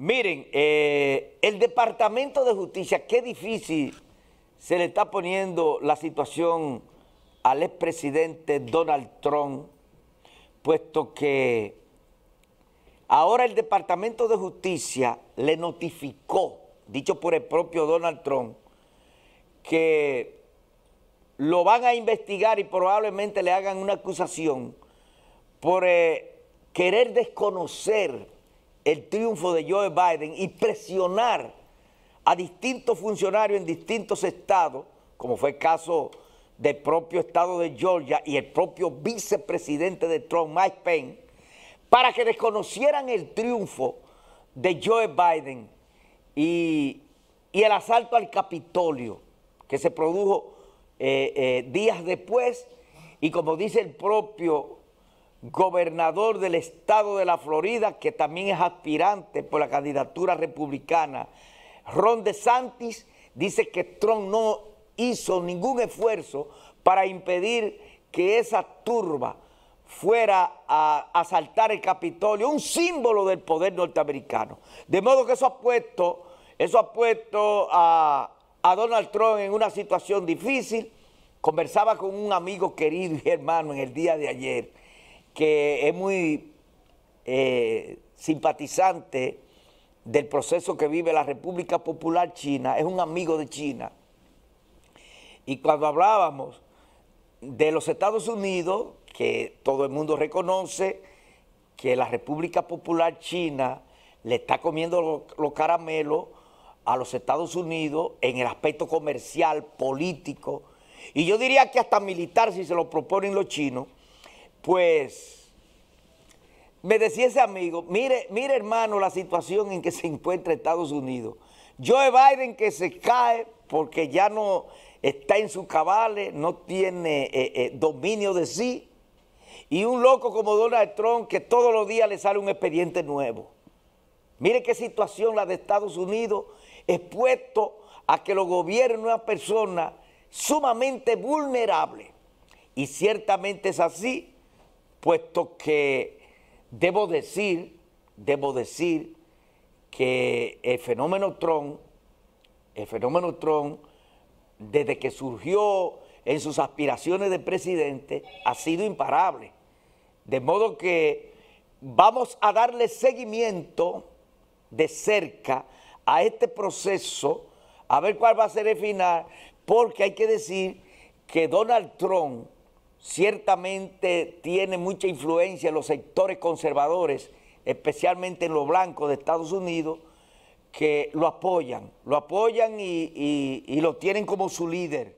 Miren, eh, el Departamento de Justicia, qué difícil se le está poniendo la situación al expresidente Donald Trump, puesto que ahora el Departamento de Justicia le notificó, dicho por el propio Donald Trump, que lo van a investigar y probablemente le hagan una acusación por eh, querer desconocer el triunfo de Joe Biden y presionar a distintos funcionarios en distintos estados, como fue el caso del propio estado de Georgia y el propio vicepresidente de Trump, Mike Pence, para que desconocieran el triunfo de Joe Biden y, el asalto al Capitolio que se produjo eh, eh, días después y como dice el propio gobernador del estado de la Florida, que también es aspirante por la candidatura republicana. Ron DeSantis dice que Trump no hizo ningún esfuerzo para impedir que esa turba fuera a asaltar el Capitolio, un símbolo del poder norteamericano. De modo que eso ha puesto, eso ha puesto a, a Donald Trump en una situación difícil. Conversaba con un amigo querido y hermano en el día de ayer que es muy eh, simpatizante del proceso que vive la República Popular China, es un amigo de China. Y cuando hablábamos de los Estados Unidos, que todo el mundo reconoce que la República Popular China le está comiendo los caramelos a los Estados Unidos en el aspecto comercial, político, y yo diría que hasta militar si se lo proponen los chinos, pues me decía ese amigo, mire, mire hermano la situación en que se encuentra Estados Unidos. Joe Biden que se cae porque ya no está en sus cabales, no tiene eh, eh, dominio de sí. Y un loco como Donald Trump que todos los días le sale un expediente nuevo. Mire qué situación la de Estados Unidos expuesto a que lo gobierne una persona sumamente vulnerable. Y ciertamente es así puesto que debo decir, debo decir que el fenómeno Trump, el fenómeno Trump desde que surgió en sus aspiraciones de presidente, ha sido imparable. De modo que vamos a darle seguimiento de cerca a este proceso, a ver cuál va a ser el final, porque hay que decir que Donald Trump ciertamente tiene mucha influencia en los sectores conservadores, especialmente en los blancos de Estados Unidos, que lo apoyan, lo apoyan y, y lo tienen como su líder.